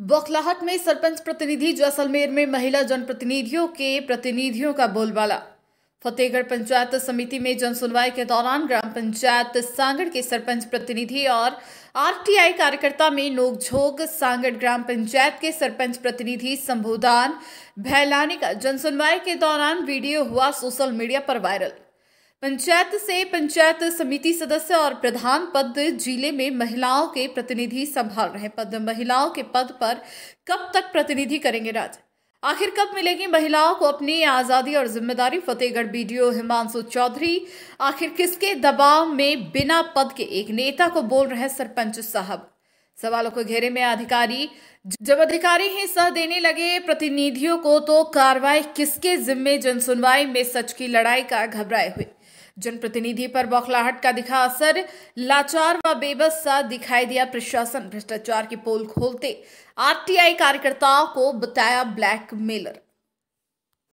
बौखलाहट में सरपंच प्रतिनिधि जैसलमेर में महिला जनप्रतिनिधियों के प्रतिनिधियों का बोलबाला फतेहगढ़ पंचायत समिति में जनसुनवाई के दौरान ग्राम पंचायत सांगड़ के सरपंच प्रतिनिधि और आरटीआई कार्यकर्ता में नोकझोंक सांगड़ ग्राम पंचायत के सरपंच प्रतिनिधि संबोधान भैलानी का जनसुनवाई के दौरान वीडियो हुआ सोशल मीडिया पर वायरल पंचायत से पंचायत समिति सदस्य और प्रधान पद जिले में महिलाओं के प्रतिनिधि संभाल रहे पद महिलाओं के पद पर कब तक प्रतिनिधि करेंगे राज्य आखिर कब मिलेगी महिलाओं को अपनी आज़ादी और जिम्मेदारी फतेहगढ़ बीडीओ हिमांशु चौधरी आखिर किसके दबाव में बिना पद के एक नेता को बोल रहे सरपंच साहब सवालों को घेरे में अधिकारी जब अधिकारी ही सह देने लगे प्रतिनिधियों को तो कार्रवाई किसके जिम्मे जनसुनवाई में सच की लड़ाई का घबराए हुए जनप्रतिनिधि पर बौखलाहट का दिखा असर लाचार व बेबस सा दिखाई दिया प्रशासन भ्रष्टाचार की पोल खोलते आरटीआई कार्यकर्ताओं को बताया ब्लैक मेलर